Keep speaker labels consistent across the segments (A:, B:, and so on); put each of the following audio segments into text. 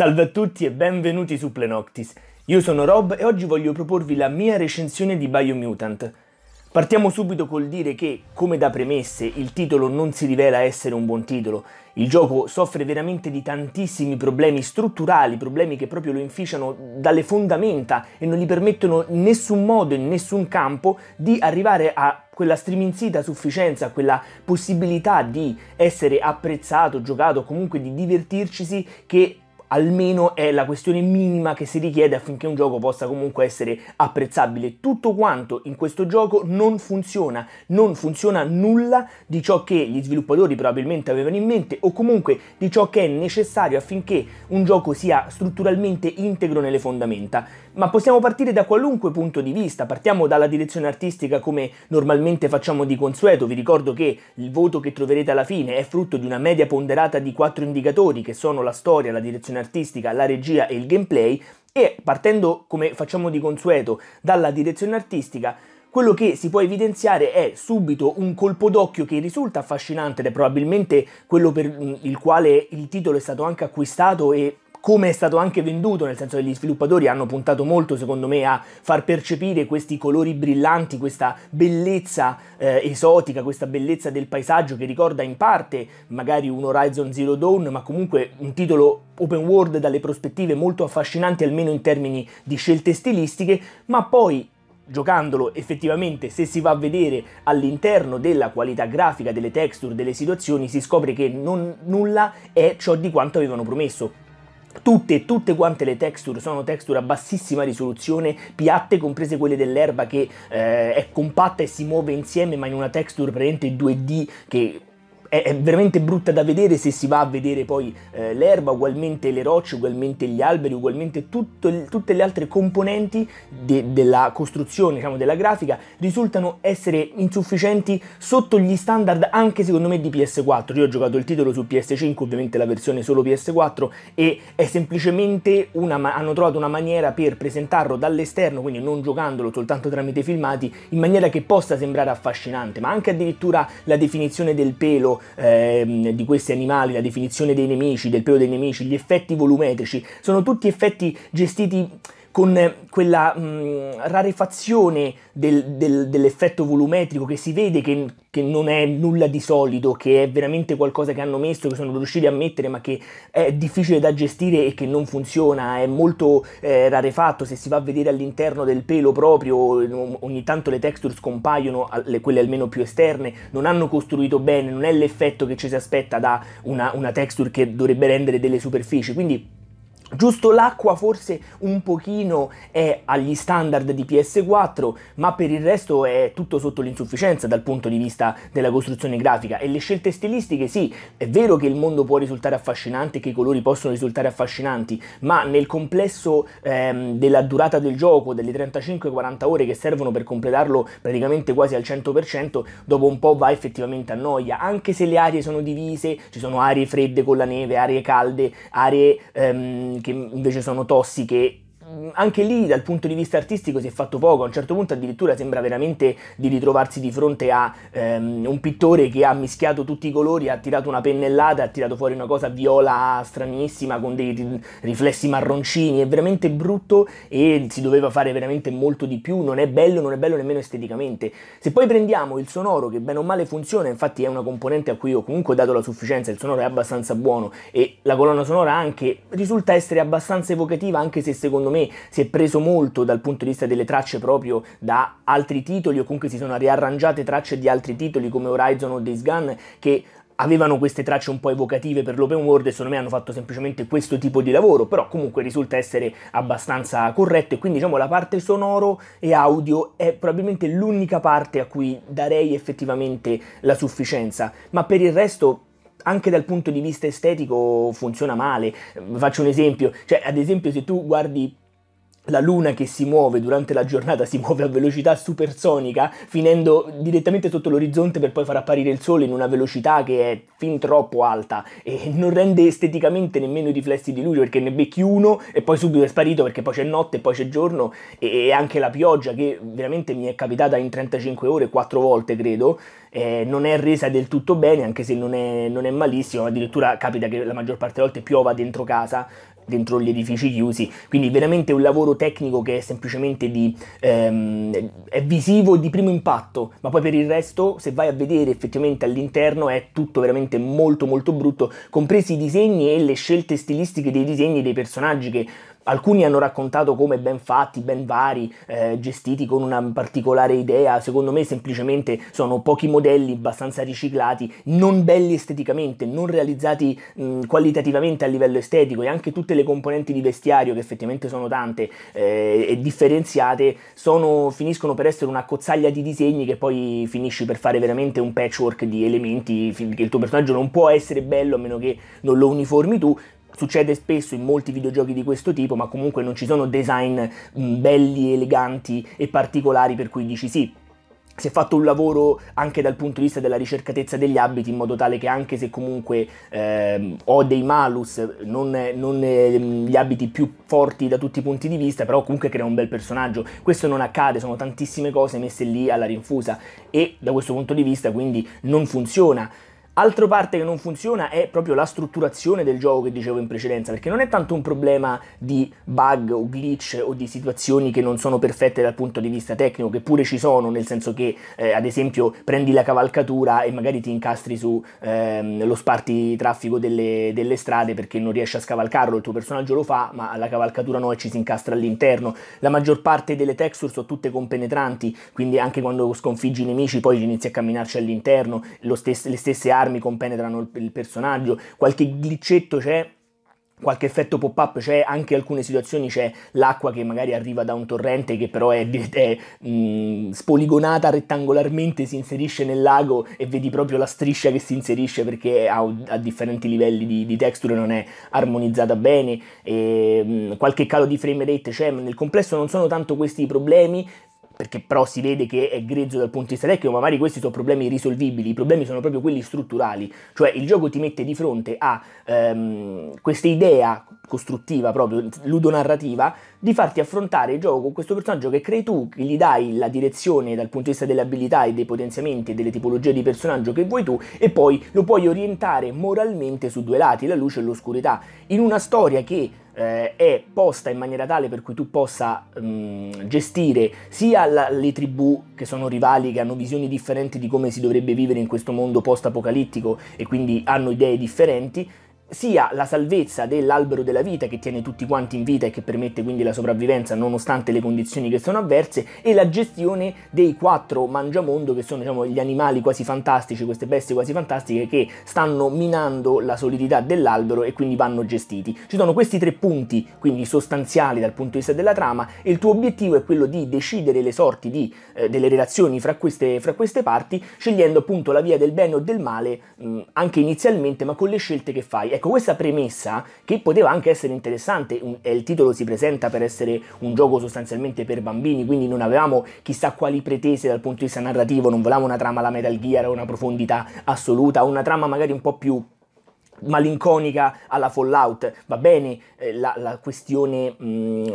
A: Salve a tutti e benvenuti su Plenoctis. Io sono Rob e oggi voglio proporvi la mia recensione di Biomutant. Partiamo subito col dire che, come da premesse, il titolo non si rivela essere un buon titolo. Il gioco soffre veramente di tantissimi problemi strutturali, problemi che proprio lo inficiano dalle fondamenta e non gli permettono in nessun modo, in nessun campo, di arrivare a quella striminzita sufficienza, quella possibilità di essere apprezzato, giocato, comunque di divertircisi che almeno è la questione minima che si richiede affinché un gioco possa comunque essere apprezzabile. Tutto quanto in questo gioco non funziona, non funziona nulla di ciò che gli sviluppatori probabilmente avevano in mente o comunque di ciò che è necessario affinché un gioco sia strutturalmente integro nelle fondamenta ma possiamo partire da qualunque punto di vista, partiamo dalla direzione artistica come normalmente facciamo di consueto, vi ricordo che il voto che troverete alla fine è frutto di una media ponderata di quattro indicatori che sono la storia, la direzione artistica, la regia e il gameplay e partendo come facciamo di consueto dalla direzione artistica quello che si può evidenziare è subito un colpo d'occhio che risulta affascinante ed è probabilmente quello per il quale il titolo è stato anche acquistato e come è stato anche venduto, nel senso che gli sviluppatori hanno puntato molto, secondo me, a far percepire questi colori brillanti, questa bellezza eh, esotica, questa bellezza del paesaggio che ricorda in parte magari un Horizon Zero Dawn, ma comunque un titolo open world dalle prospettive molto affascinanti, almeno in termini di scelte stilistiche, ma poi giocandolo effettivamente se si va a vedere all'interno della qualità grafica, delle texture, delle situazioni, si scopre che non, nulla è ciò di quanto avevano promesso. Tutte e tutte quante le texture sono texture a bassissima risoluzione, piatte, comprese quelle dell'erba che eh, è compatta e si muove insieme, ma in una texture praticamente 2D che è, veramente brutta da vedere se si va a vedere poi eh, l'erba, ugualmente le rocce, ugualmente gli alberi, ugualmente il, tutte le altre componenti de, della costruzione, diciamo, della grafica, risultano essere insufficienti sotto gli standard anche secondo me di PS4. Io ho giocato il titolo su PS5, ovviamente la versione solo PS4, e è semplicemente una, hanno trovato una maniera per presentarlo dall'esterno, quindi non giocandolo soltanto tramite filmati, in maniera che possa sembrare affascinante, ma anche addirittura la definizione del pelo peso ehm, di questi animali, la definizione dei nemici, del pelo dei nemici, gli effetti volumetrici, sono tutti effetti gestiti con eh, quella mh, mm, rarefazione del, del, dell'effetto volumetrico che si vede che, che, non è nulla di solido, che è veramente qualcosa che hanno messo, che sono riusciti a mettere, ma che è difficile da gestire e che non funziona, è molto eh, rarefatto, se si va a vedere all'interno del pelo proprio, ogni tanto le texture scompaiono, quelle almeno più esterne, non hanno costruito bene, non è l'effetto che ci si aspetta da una, una texture che dovrebbe rendere delle superfici, quindi Giusto l'acqua forse un pochino è agli standard di PS4, ma per il resto è tutto sotto l'insufficienza dal punto di vista della costruzione grafica e le scelte stilistiche sì, è vero che il mondo può risultare affascinante, che i colori possono risultare affascinanti, ma nel complesso ehm, della durata del gioco, delle 35-40 ore che servono per completarlo praticamente quasi al 100%, dopo un po' va effettivamente a noia, anche se le aree sono divise, ci sono aree fredde con la neve, aree calde, aree... Ehm, che invece sono tossiche anche lì dal punto di vista artistico si è fatto poco, a un certo punto addirittura sembra veramente di ritrovarsi di fronte a ehm, un pittore che ha mischiato tutti i colori, ha tirato una pennellata, ha tirato fuori una cosa viola stranissima con dei riflessi marroncini, è veramente brutto e si doveva fare veramente molto di più, non è bello, non è bello nemmeno esteticamente. Se poi prendiamo il sonoro che bene o male funziona, infatti è una componente a cui ho comunque dato la sufficienza, il sonoro è abbastanza buono e la colonna sonora anche risulta essere abbastanza evocativa anche se secondo me me si è preso molto dal punto di vista delle tracce proprio da altri titoli o comunque si sono riarrangiate tracce di altri titoli come Horizon o Days Gun che avevano queste tracce un po' evocative per l'open world e secondo me hanno fatto semplicemente questo tipo di lavoro, però comunque risulta essere abbastanza corretto e quindi diciamo la parte sonoro e audio è probabilmente l'unica parte a cui darei effettivamente la sufficienza, ma per il resto anche dal punto di vista estetico funziona male. Faccio un esempio, cioè ad esempio se tu guardi la Luna che si muove durante la giornata si muove a velocità supersonica, finendo direttamente sotto l'orizzonte per poi far apparire il Sole in una velocità che è fin troppo alta e non rende esteticamente nemmeno i riflessi di luce perché ne becchi uno e poi subito è sparito perché poi c'è notte, e poi c'è giorno e anche la pioggia che veramente mi è capitata in 35 ore, quattro volte credo, eh, non è resa del tutto bene anche se non è, non è malissimo, addirittura capita che la maggior parte delle volte piova dentro casa dentro gli edifici chiusi, quindi veramente un lavoro tecnico che è semplicemente di, ehm, è visivo di primo impatto, ma poi per il resto se vai a vedere effettivamente all'interno è tutto veramente molto molto brutto, compresi i disegni e le scelte stilistiche dei disegni dei personaggi che Alcuni hanno raccontato come ben fatti, ben vari, eh, gestiti con una particolare idea, secondo me semplicemente sono pochi modelli abbastanza riciclati, non belli esteticamente, non realizzati mh, mm, qualitativamente a livello estetico e anche tutte le componenti di vestiario che effettivamente sono tante eh, e differenziate sono, finiscono per essere una cozzaglia di disegni che poi finisci per fare veramente un patchwork di elementi che il tuo personaggio non può essere bello a meno che non lo uniformi tu, Succede spesso in molti videogiochi di questo tipo, ma comunque non ci sono design mm, belli, eleganti e particolari per cui dici sì, si è fatto un lavoro anche dal punto di vista della ricercatezza degli abiti in modo tale che anche se comunque ehm, ho dei malus, non, non ehm, gli abiti più forti da tutti i punti di vista, però comunque crea un bel personaggio. Questo non accade, sono tantissime cose messe lì alla rinfusa e da questo punto di vista quindi non funziona. Altra parte che non funziona è proprio la strutturazione del gioco che dicevo in precedenza, perché non è tanto un problema di bug o glitch o di situazioni che non sono perfette dal punto di vista tecnico, che pure ci sono, nel senso che eh, ad esempio prendi la cavalcatura e magari ti incastri su ehm, lo spartitraffico delle, delle strade perché non riesci a scavalcarlo, il tuo personaggio lo fa, ma la cavalcatura no e ci si incastra all'interno. La maggior parte delle texture sono tutte compenetranti, quindi anche quando sconfiggi i nemici poi inizi a camminarci all'interno, stes- le stesse aree armi compenetrano il personaggio, qualche glitchetto c'è qualche effetto pop-up c'è, anche in alcune situazioni c'è l'acqua che magari arriva da un torrente che però è, è mh, spoligonata rettangolarmente, si inserisce nel lago e vedi proprio la striscia che si inserisce perché ha, a differenti livelli di, di, texture non è armonizzata bene, e, mh, qualche calo di frame rate c'è, ma nel complesso non sono tanto questi i problemi, perché però si vede che è grezzo dal punto di vista tecnico, ma magari questi sono problemi irrisolvibili, i problemi sono proprio quelli strutturali, cioè il gioco ti mette di fronte a ehm, questa idea costruttiva proprio, ludonarrativa, di farti affrontare il gioco con questo personaggio che crei tu, che gli dai la direzione dal punto di vista delle abilità e dei potenziamenti e delle tipologie di personaggio che vuoi tu e poi lo puoi orientare moralmente su due lati, la luce e l'oscurità, in una storia che eh, è posta in maniera tale per cui tu possa mh, mm, gestire sia la, le tribù che sono rivali, che hanno visioni differenti di come si dovrebbe vivere in questo mondo post-apocalittico e quindi hanno idee differenti, sia la salvezza dell'albero della vita che tiene tutti quanti in vita e che permette quindi la sopravvivenza nonostante le condizioni che sono avverse e la gestione dei quattro mangiamondo che sono diciamo, gli animali quasi fantastici, queste bestie quasi fantastiche che stanno minando la solidità dell'albero e quindi vanno gestiti. Ci sono questi tre punti quindi sostanziali dal punto di vista della trama e il tuo obiettivo è quello di decidere le sorti di, eh, delle relazioni fra queste, fra queste, parti scegliendo appunto la via del bene o del male mh, anche inizialmente ma con le scelte che fai. Ecco, Ecco, questa premessa, che poteva anche essere interessante, un, il titolo si presenta per essere un gioco sostanzialmente per bambini, quindi non avevamo chissà quali pretese dal punto di vista narrativo, non volevamo una trama alla Metal Gear, una profondità assoluta, una trama magari un po' più malinconica alla Fallout, va bene eh, la, la, questione mh, mm,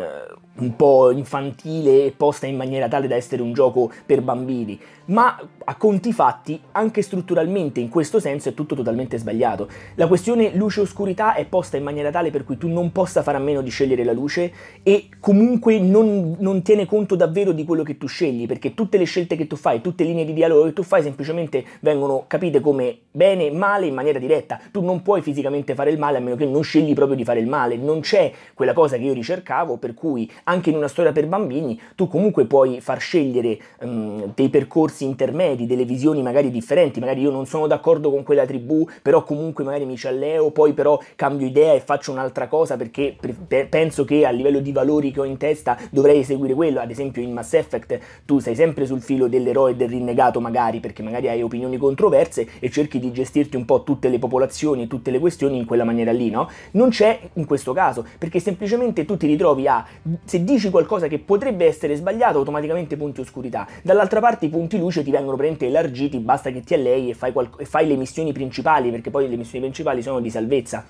A: un po' infantile posta in maniera tale da essere un gioco per bambini, ma a conti fatti anche strutturalmente in questo senso è tutto totalmente sbagliato. La questione luce-oscurità è posta in maniera tale per cui tu non possa fare a meno di scegliere la luce e comunque non, non tiene conto davvero di quello che tu scegli, perché tutte le scelte che tu fai, tutte le linee di dialogo che tu fai semplicemente vengono capite come bene, male in maniera diretta, tu non puoi puoi fisicamente fare il male a meno che non scegli proprio di fare il male. Non c'è quella cosa che io ricercavo, per cui anche in una storia per bambini tu comunque puoi far scegliere um, dei percorsi intermedi, delle visioni magari differenti. Magari io non sono d'accordo con quella tribù, però comunque magari mi ci alleo, poi però cambio idea e faccio un'altra cosa perché pre- penso che a livello di valori che ho in testa dovrei eseguire quello. Ad esempio in Mass Effect tu sei sempre sul filo dell'eroe e del rinnegato magari perché magari hai opinioni controverse e cerchi di gestirti un po' tutte le popolazioni, tutti tutte le questioni in quella maniera lì, no? Non c'è in questo caso, perché semplicemente tu ti ritrovi a, se dici qualcosa che potrebbe essere sbagliato, automaticamente punti oscurità. Dall'altra parte i punti luce ti vengono praticamente elargiti, basta che ti allei e fai, qual- e fai le missioni principali, perché poi le missioni principali sono di salvezza.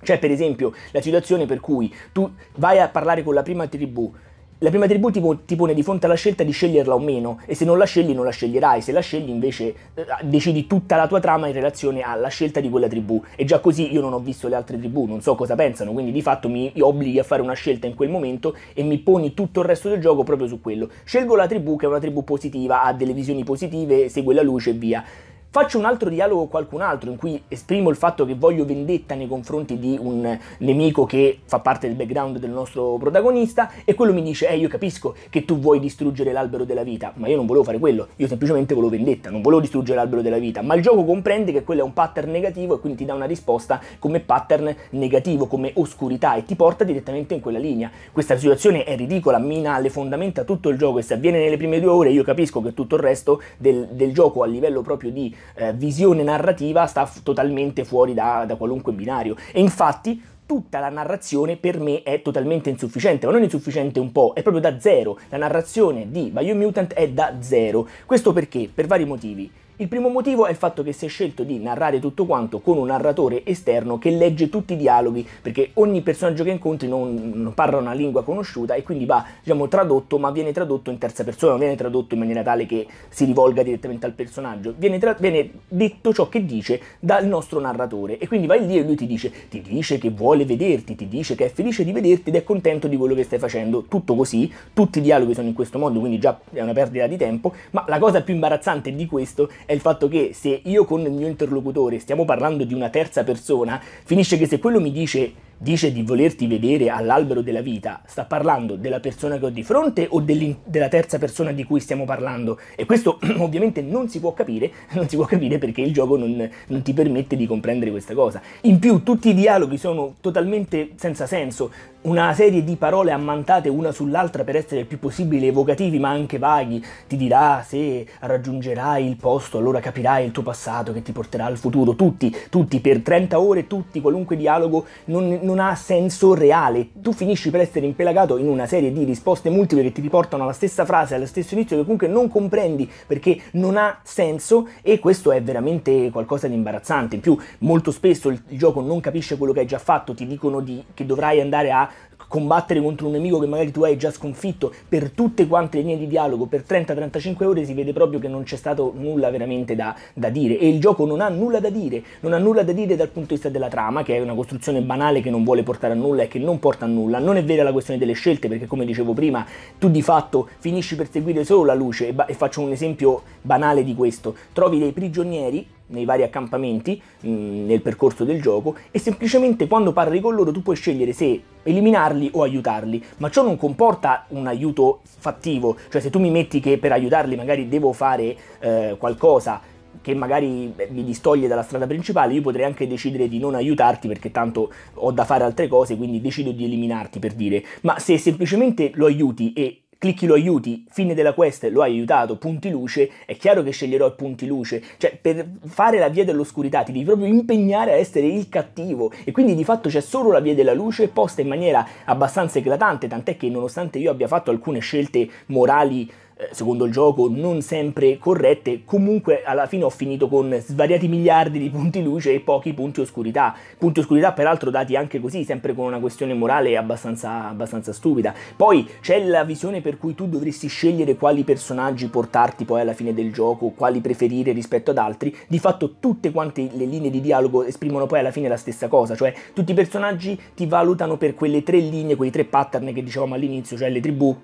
A: C'è cioè, per esempio la situazione per cui tu vai a parlare con la prima tribù, la prima tribù ti, ti, pone di fronte alla scelta di sceglierla o meno e se non la scegli non la sceglierai, se la scegli invece eh, decidi tutta la tua trama in relazione alla scelta di quella tribù e già così io non ho visto le altre tribù, non so cosa pensano, quindi di fatto mi obblighi a fare una scelta in quel momento e mi poni tutto il resto del gioco proprio su quello. Scelgo la tribù che è una tribù positiva, ha delle visioni positive, segue la luce e via Faccio un altro dialogo con qualcun altro in cui esprimo il fatto che voglio vendetta nei confronti di un nemico che fa parte del background del nostro protagonista e quello mi dice, eh io capisco che tu vuoi distruggere l'albero della vita, ma io non volevo fare quello, io semplicemente volevo vendetta, non volevo distruggere l'albero della vita, ma il gioco comprende che quello è un pattern negativo e quindi ti dà una risposta come pattern negativo, come oscurità e ti porta direttamente in quella linea. Questa situazione è ridicola, mina alle fondamenta tutto il gioco e se avviene nelle prime due ore io capisco che tutto il resto del, del gioco a livello proprio di eh, visione narrativa sta f- totalmente fuori da, da qualunque binario. E infatti tutta la narrazione per me è totalmente insufficiente, ma non insufficiente un po', è proprio da zero. La narrazione di Biomutant è da zero. Questo perché? Per vari motivi. Il primo motivo è il fatto che si è scelto di narrare tutto quanto con un narratore esterno che legge tutti i dialoghi, perché ogni personaggio che incontri non, non parla una lingua conosciuta e quindi va, diciamo, tradotto, ma viene tradotto in terza persona, non viene tradotto in maniera tale che si rivolga direttamente al personaggio, viene, tra- viene detto ciò che dice dal nostro narratore e quindi vai lì e lui ti dice, ti dice che vuole vederti, ti dice che è felice di vederti ed è contento di quello che stai facendo, tutto così, tutti i dialoghi sono in questo modo, quindi già è una perdita di tempo, ma la cosa più imbarazzante di questo è il fatto che se io con il mio interlocutore stiamo parlando di una terza persona, finisce che se quello mi dice dice di volerti vedere all'albero della vita, sta parlando della persona che ho di fronte o della terza persona di cui stiamo parlando? E questo ovviamente non si può capire, non si può capire perché il gioco non, non ti permette di comprendere questa cosa. In più tutti i dialoghi sono totalmente senza senso, una serie di parole ammantate una sull'altra per essere il più possibile evocativi ma anche vaghi, ti dirà se raggiungerai il posto allora capirai il tuo passato che ti porterà al futuro, tutti, tutti per 30 ore, tutti, qualunque dialogo, non non ha senso reale. Tu finisci per essere impelagato in una serie di risposte multiple che ti riportano alla stessa frase, allo stesso inizio, che comunque non comprendi perché non ha senso e questo è veramente qualcosa di imbarazzante. In più, molto spesso il, gioco non capisce quello che hai già fatto, ti dicono di, che dovrai andare a combattere contro un nemico che magari tu hai già sconfitto per tutte quante le linee di dialogo per 30-35 ore si vede proprio che non c'è stato nulla veramente da, da dire e il gioco non ha nulla da dire non ha nulla da dire dal punto di vista della trama che è una costruzione banale che non non vuole portare a nulla e che non porta a nulla. Non è vera la questione delle scelte perché come dicevo prima tu di fatto finisci per seguire solo la luce e, e faccio un esempio banale di questo. Trovi dei prigionieri nei vari accampamenti mh, nel percorso del gioco e semplicemente quando parli con loro tu puoi scegliere se eliminarli o aiutarli, ma ciò non comporta un aiuto fattivo, cioè se tu mi metti che per aiutarli magari devo fare eh, qualcosa che magari mi distoglie dalla strada principale, io potrei anche decidere di non aiutarti perché tanto ho da fare altre cose, quindi decido di eliminarti per dire, ma se semplicemente lo aiuti e clicchi lo aiuti, fine della quest, lo hai aiutato, punti luce, è chiaro che sceglierò il punti luce, cioè per fare la via dell'oscurità ti devi proprio impegnare a essere il cattivo e quindi di fatto c'è solo la via della luce posta in maniera abbastanza eclatante, tant'è che nonostante io abbia fatto alcune scelte morali eh, secondo il gioco non sempre corrette, comunque alla fine ho finito con svariati miliardi di punti luce e pochi punti oscurità. Punti oscurità peraltro dati anche così, sempre con una questione morale abbastanza, abbastanza stupida. Poi c'è la visione per cui tu dovresti scegliere quali personaggi portarti poi alla fine del gioco, quali preferire rispetto ad altri. Di fatto tutte quante le linee di dialogo esprimono poi alla fine la stessa cosa, cioè tutti i personaggi ti valutano per quelle tre linee, quei tre pattern che dicevamo all'inizio, cioè le tribù,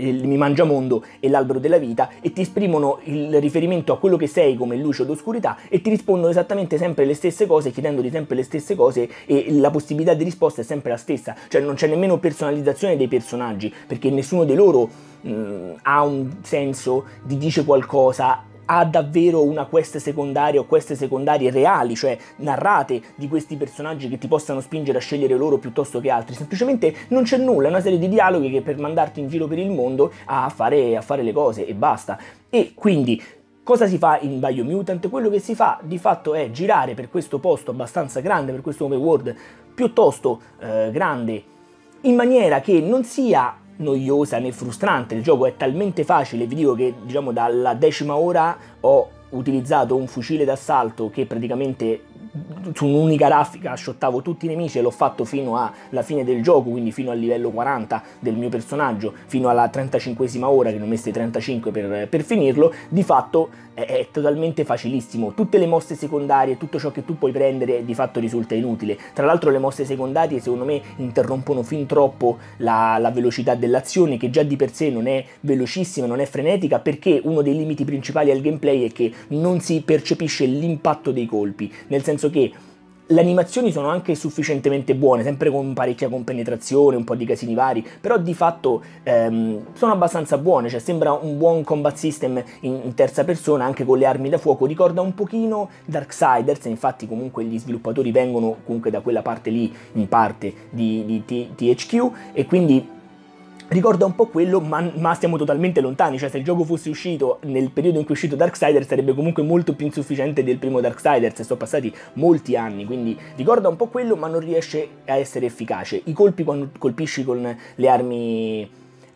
A: il Mi Mangiamondo e l'Albero della Vita e ti esprimono il riferimento a quello che sei come luce od oscurità e ti rispondono esattamente sempre le stesse cose, chiedendoti sempre le stesse cose e la possibilità di risposta è sempre la stessa, cioè non c'è nemmeno personalizzazione dei personaggi perché nessuno di loro mh, mm, ha un senso, di dice qualcosa ha davvero una quest secondaria o queste secondarie reali, cioè narrate di questi personaggi che ti possano spingere a scegliere loro piuttosto che altri, semplicemente non c'è nulla, è una serie di dialoghi che per mandarti in giro per il mondo a fare, a fare le cose e basta. E quindi Cosa si fa in Biomutant? Quello che si fa di fatto è girare per questo posto abbastanza grande, per questo home world piuttosto eh, grande, in maniera che non sia noiosa né frustrante, il gioco è talmente facile, vi dico che diciamo dalla decima ora ho utilizzato un fucile d'assalto che praticamente su un'unica raffica sciottavo tutti i nemici e l'ho fatto fino alla fine del gioco, quindi fino al livello 40 del mio personaggio, fino alla 35esima ora che ne ho messe 35 per, per finirlo, di fatto è, totalmente facilissimo. Tutte le mosse secondarie, tutto ciò che tu puoi prendere di fatto risulta inutile. Tra l'altro le mosse secondarie secondo me interrompono fin troppo la, la velocità dell'azione che già di per sé non è velocissima, non è frenetica perché uno dei limiti principali al gameplay è che non si percepisce l'impatto dei colpi. Nel senso che le animazioni sono anche sufficientemente buone, sempre con parecchia compenetrazione, un po' di casini vari, però di fatto ehm, sono abbastanza buone, cioè sembra un buon combat system in, in, terza persona anche con le armi da fuoco, ricorda un pochino Darksiders, infatti comunque gli sviluppatori vengono comunque da quella parte lì, in parte di, di THQ e quindi ricorda un po' quello, ma, ma, stiamo totalmente lontani, cioè se il gioco fosse uscito nel periodo in cui è uscito Darksiders sarebbe comunque molto più insufficiente del primo Darksiders, sono passati molti anni, quindi ricorda un po' quello, ma non riesce a essere efficace. I colpi quando colpisci con le armi...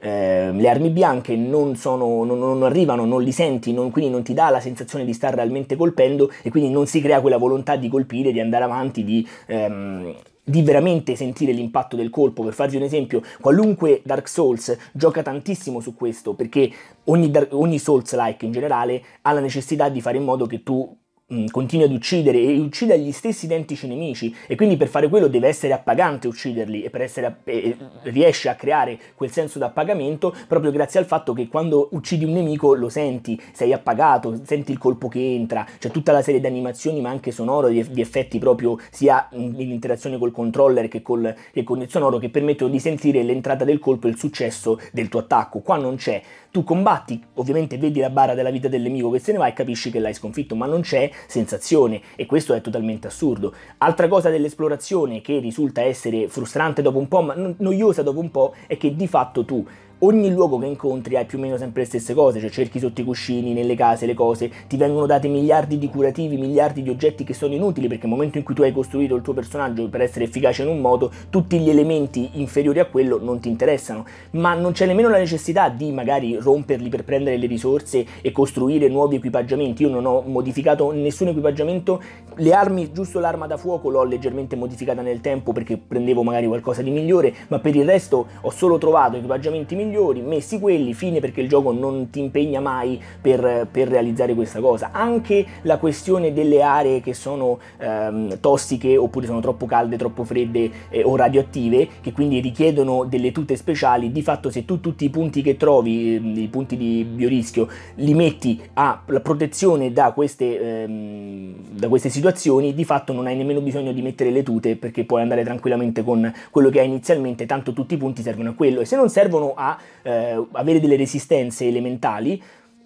A: Ehm, le armi bianche non, sono, non, non arrivano, non li senti, non, quindi non ti dà la sensazione di star realmente colpendo e quindi non si crea quella volontà di colpire, di andare avanti, di, ehm, di veramente sentire l'impatto del colpo. Per farvi un esempio, qualunque Dark Souls gioca tantissimo su questo, perché ogni, ogni Souls-like in generale ha la necessità di fare in modo che tu mh, continui ad uccidere e uccide gli stessi identici nemici e quindi per fare quello deve essere appagante ucciderli e, a, e riesce a creare quel senso d'appagamento proprio grazie al fatto che quando uccidi un nemico lo senti, sei appagato, senti il colpo che entra, c'è tutta la serie di animazioni ma anche sonoro, di, di effetti proprio sia in, in interazione col controller che, col, che con il sonoro che permettono di sentire l'entrata del colpo e il successo del tuo attacco. Qua non c'è, tu combatti, ovviamente vedi la barra della vita del nemico che se ne va e capisci che l'hai sconfitto, ma non c'è sensazione e questo è totalmente assurdo. Altra cosa dell'esplorazione che risulta essere frustrante dopo un po', ma noiosa dopo un po', è che di fatto tu ogni luogo che incontri hai più o meno sempre le stesse cose, cioè cerchi sotto i cuscini, nelle case, le cose, ti vengono date miliardi di curativi, miliardi di oggetti che sono inutili perché nel momento in cui tu hai costruito il tuo personaggio per essere efficace in un modo, tutti gli elementi inferiori a quello non ti interessano, ma non c'è nemmeno la necessità di magari romperli per prendere le risorse e costruire nuovi equipaggiamenti, io non ho modificato nessun equipaggiamento, le armi, giusto l'arma da fuoco l'ho leggermente modificata nel tempo perché prendevo magari qualcosa di migliore, ma per il resto ho solo trovato equipaggiamenti migliori migliori, messi quelli, fine perché il gioco non ti impegna mai per, per realizzare questa cosa. Anche la questione delle aree che sono ehm, tossiche oppure sono troppo calde, troppo fredde eh, o radioattive, che quindi richiedono delle tute speciali, di fatto se tu tutti i punti che trovi, ehm, i punti di biorischio, li metti a protezione da queste, ehm, da queste situazioni, di fatto non hai nemmeno bisogno di mettere le tute perché puoi andare tranquillamente con quello che hai inizialmente, tanto tutti i punti servono a quello e se non servono a eh, avere delle resistenze elementali,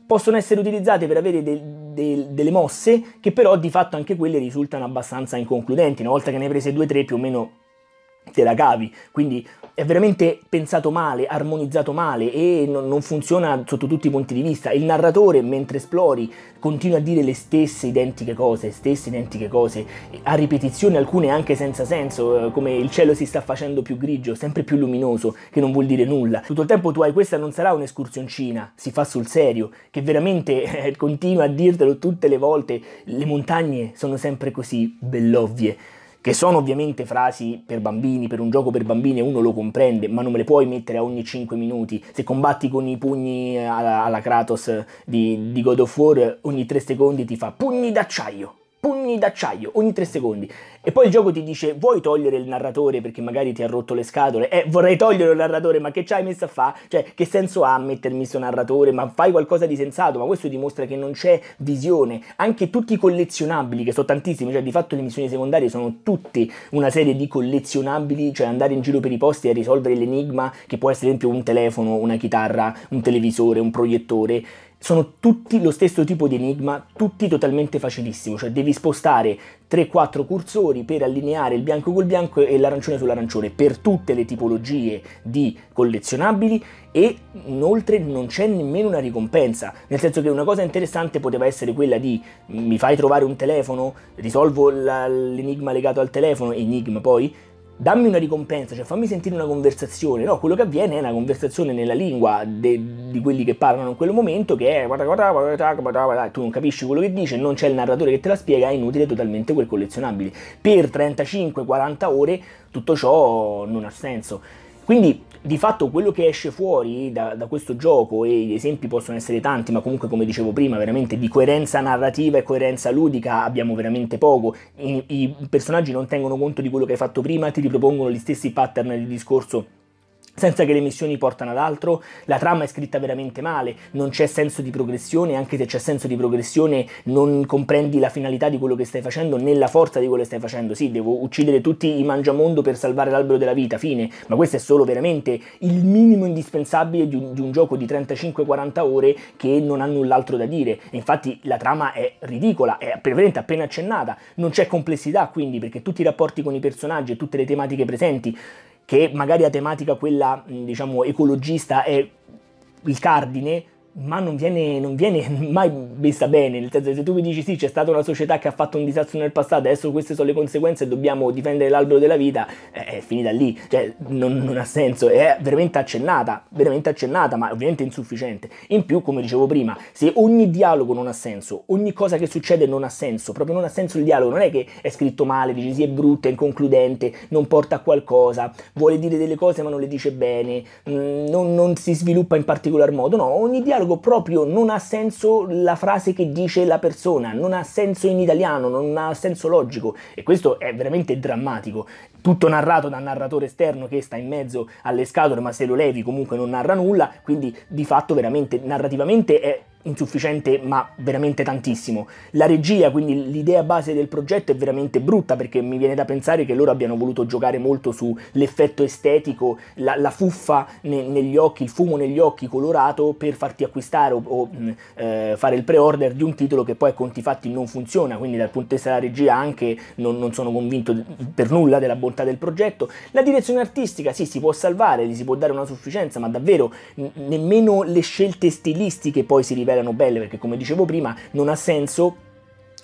A: possono essere utilizzate per avere de- de- delle mosse che però di fatto anche quelle risultano abbastanza inconcludenti, una volta che ne hai prese 2 tre più o meno te la cavi. Quindi è veramente pensato male, armonizzato male e non, funziona sotto tutti i punti di vista. Il narratore, mentre esplori, continua a dire le stesse identiche cose, stesse identiche cose, a ripetizione, alcune anche senza senso, eh, come il cielo si sta facendo più grigio, sempre più luminoso, che non vuol dire nulla. Tutto il tempo tu hai questa non sarà un'escursioncina, si fa sul serio, che veramente eh, continua a dirtelo tutte le volte, le montagne sono sempre così bell'ovvie che sono ovviamente frasi per bambini, per un gioco per bambini uno lo comprende, ma non me le puoi mettere ogni 5 minuti. Se combatti con i pugni eh, alla, alla Kratos di, di God of War, ogni 3 secondi ti fa pugni d'acciaio pugni d'acciaio ogni 3 secondi. E poi il gioco ti dice vuoi togliere il narratore perché magari ti ha rotto le scatole? Eh, vorrei togliere il narratore, ma che ci hai messo a fare? Cioè, che senso ha mettermi sto narratore? Ma fai qualcosa di sensato, ma questo dimostra che non c'è visione. Anche tutti i collezionabili, che sono tantissimi, cioè di fatto le missioni secondarie sono tutte una serie di collezionabili, cioè andare in giro per i posti a risolvere l'enigma che può essere ad esempio un telefono, una chitarra, un televisore, un proiettore sono tutti lo stesso tipo di enigma, tutti totalmente facilissimo, cioè devi spostare 3-4 cursori per allineare il bianco col bianco e l'arancione sull'arancione per tutte le tipologie di collezionabili e inoltre non c'è nemmeno una ricompensa, nel senso che una cosa interessante poteva essere quella di mi fai trovare un telefono, risolvo la, l'enigma legato al telefono, enigma poi, dammi una ricompensa, cioè fammi sentire una conversazione. No, quello che avviene è una conversazione nella lingua de, di quelli che parlano in quel momento che è tu non capisci quello che dice, non c'è il narratore che te la spiega, è inutile totalmente quel collezionabile. Per 35-40 ore tutto ciò non ha senso. Quindi di fatto quello che esce fuori da, da, questo gioco, e gli esempi possono essere tanti, ma comunque come dicevo prima, veramente di coerenza narrativa e coerenza ludica abbiamo veramente poco. I, i personaggi non tengono conto di quello che hai fatto prima, ti ripropongono gli stessi pattern di discorso senza che le missioni portano ad altro, la trama è scritta veramente male, non c'è senso di progressione, anche se c'è senso di progressione non comprendi la finalità di quello che stai facendo né la forza di quello che stai facendo, sì, devo uccidere tutti i mangiamondo per salvare l'albero della vita, fine, ma questo è solo veramente il minimo indispensabile di un, di un gioco di 35-40 ore che non ha null'altro da dire, e infatti la trama è ridicola, è veramente appena accennata, non c'è complessità quindi perché tutti i rapporti con i personaggi e tutte le tematiche presenti che magari a tematica quella diciamo ecologista è il cardine, ma non viene, non viene, mai vista bene, nel senso se tu mi dici sì c'è stata una società che ha fatto un disastro nel passato, adesso queste sono le conseguenze e dobbiamo difendere l'albero della vita, eh, è finita lì, cioè non, non, ha senso, è veramente accennata, veramente accennata, ma ovviamente insufficiente. In più, come dicevo prima, se ogni dialogo non ha senso, ogni cosa che succede non ha senso, proprio non ha senso il dialogo, non è che è scritto male, dici sì è brutta, è inconcludente, non porta a qualcosa, vuole dire delle cose ma non le dice bene, mm, non, non si sviluppa in particolar modo, no, ogni dialogo dialogo proprio, non ha senso la frase che dice la persona, non ha senso in italiano, non ha senso logico e questo è veramente drammatico. Tutto narrato dal narratore esterno che sta in mezzo alle scatole, ma se lo levi comunque non narra nulla, quindi di fatto veramente narrativamente è insufficiente ma veramente tantissimo. La regia, quindi l'idea base del progetto è veramente brutta perché mi viene da pensare che loro abbiano voluto giocare molto sull'effetto estetico, la, la fuffa ne, negli occhi, il fumo negli occhi colorato per farti acquistare o, o mh, mm, eh, fare il pre-order di un titolo che poi a conti fatti non funziona, quindi dal punto di vista della regia anche non, non sono convinto per nulla della bontà del progetto. La direzione artistica sì si può salvare, gli si può dare una sufficienza, ma davvero n- nemmeno le scelte stilistiche poi si rivelano erano belle perché come dicevo prima non ha senso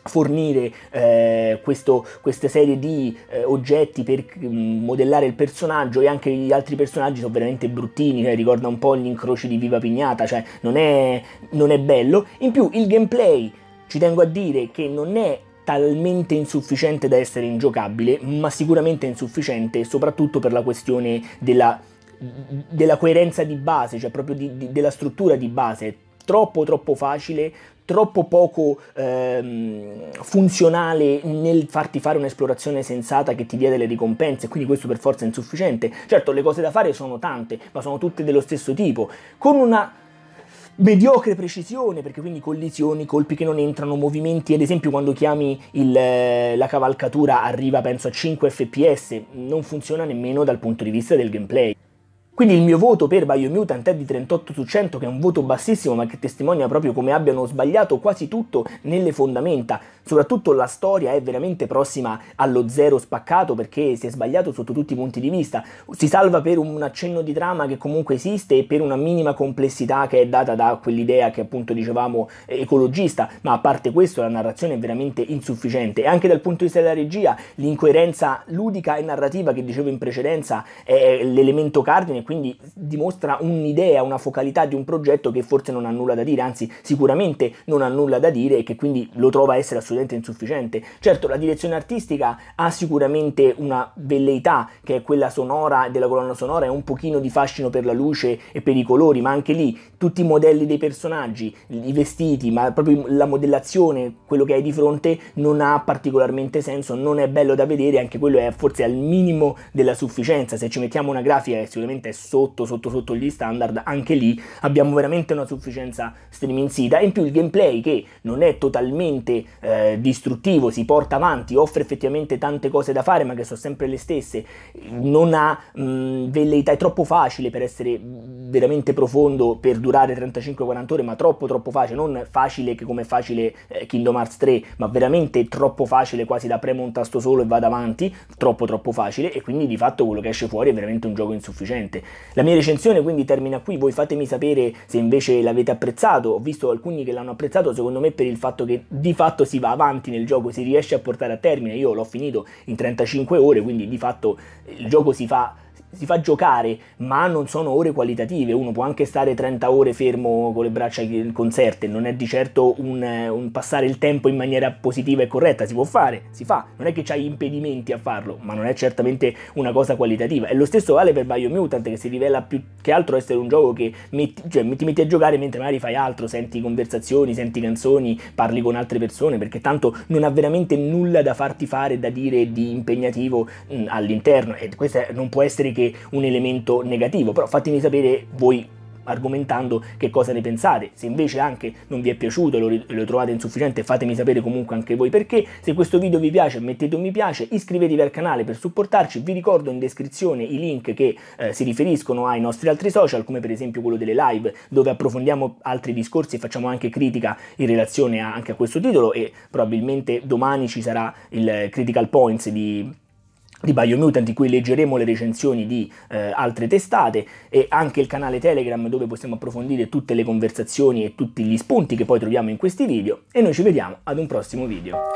A: fornire eh, questo, queste serie di eh, oggetti per mm, modellare il personaggio e anche gli altri personaggi sono veramente bruttini, cioè, ricorda un po' gli incroci di Viva Pignata, cioè non è, non è bello. In più il gameplay, ci tengo a dire che non è talmente insufficiente da essere ingiocabile, ma sicuramente insufficiente soprattutto per la questione della della coerenza di base, cioè proprio di, di, della struttura di base troppo troppo facile, troppo poco ehm, funzionale nel farti fare un'esplorazione sensata che ti dia delle ricompense, quindi questo per forza è insufficiente. Certo, le cose da fare sono tante, ma sono tutte dello stesso tipo, con una mediocre precisione, perché quindi collisioni, colpi che non entrano, movimenti, ad esempio quando chiami il, eh, la cavalcatura arriva penso a 5 fps, non funziona nemmeno dal punto di vista del gameplay. Quindi il mio voto per Biomutant è di 38 su 100, che è un voto bassissimo, ma che testimonia proprio come abbiano sbagliato quasi tutto nelle fondamenta. Soprattutto la storia è veramente prossima allo zero spaccato, perché si è sbagliato sotto tutti i punti di vista. Si salva per un accenno di trama che comunque esiste e per una minima complessità che è data da quell'idea che appunto dicevamo eh, ecologista, ma a parte questo la narrazione è veramente insufficiente. E anche dal punto di vista della regia, l'incoerenza ludica e narrativa che dicevo in precedenza è l'elemento cardine quindi dimostra un'idea, una focalità di un progetto che forse non ha nulla da dire, anzi sicuramente non ha nulla da dire e che quindi lo trova essere assolutamente insufficiente. Certo, la direzione artistica ha sicuramente una velleità che è quella sonora della colonna sonora è un pochino di fascino per la luce e per i colori, ma anche lì tutti i modelli dei personaggi, i vestiti, ma proprio la modellazione, quello che hai di fronte non ha particolarmente senso, non è bello da vedere, anche quello è forse al minimo della sufficienza. Se ci mettiamo una grafica che sicuramente è sotto, sotto, sotto gli standard, anche lì abbiamo veramente una sufficienza streaming e In più il gameplay che non è totalmente eh, distruttivo, si porta avanti, offre effettivamente tante cose da fare, ma che sono sempre le stesse, non ha mh, velleità, è troppo facile per essere veramente profondo, per durare 35-40 ore, ma troppo troppo facile, non facile che come facile eh, Kingdom Hearts 3, ma veramente troppo facile, quasi da premo un tasto solo e vado avanti, troppo troppo facile e quindi di fatto quello che esce fuori è veramente un gioco insufficiente. La mia recensione quindi termina qui, voi fatemi sapere se invece l'avete apprezzato, ho visto alcuni che l'hanno apprezzato secondo me per il fatto che di fatto si va avanti nel gioco, si riesce a portare a termine, io l'ho finito in 35 ore, quindi di fatto il gioco si fa si fa giocare, ma non sono ore qualitative, uno può anche stare 30 ore fermo con le braccia in concerto, non è di certo un, un, passare il tempo in maniera positiva e corretta, si può fare, si fa, non è che c'hai impedimenti a farlo, ma non è certamente una cosa qualitativa. E lo stesso vale per Biomutant che si rivela più che altro essere un gioco che metti, cioè, ti metti a giocare mentre magari fai altro, senti conversazioni, senti canzoni, parli con altre persone, perché tanto non ha veramente nulla da farti fare, da dire di impegnativo mh, mm, all'interno e questo non può essere che anche un elemento negativo, però fatemi sapere voi argomentando che cosa ne pensate. Se invece anche non vi è piaciuto e lo, lo, trovate insufficiente, fatemi sapere comunque anche voi perché. Se questo video vi piace, mettete un mi piace, iscrivetevi al canale per supportarci. Vi ricordo in descrizione i link che eh, si riferiscono ai nostri altri social, come per esempio quello delle live, dove approfondiamo altri discorsi e facciamo anche critica in relazione a, anche a questo titolo. E probabilmente domani ci sarà il Critical Points di di Biomutant di cui leggeremo le recensioni di eh, altre testate e anche il canale Telegram dove possiamo approfondire tutte le conversazioni e tutti gli spunti che poi troviamo in questi video e noi ci vediamo ad un prossimo video.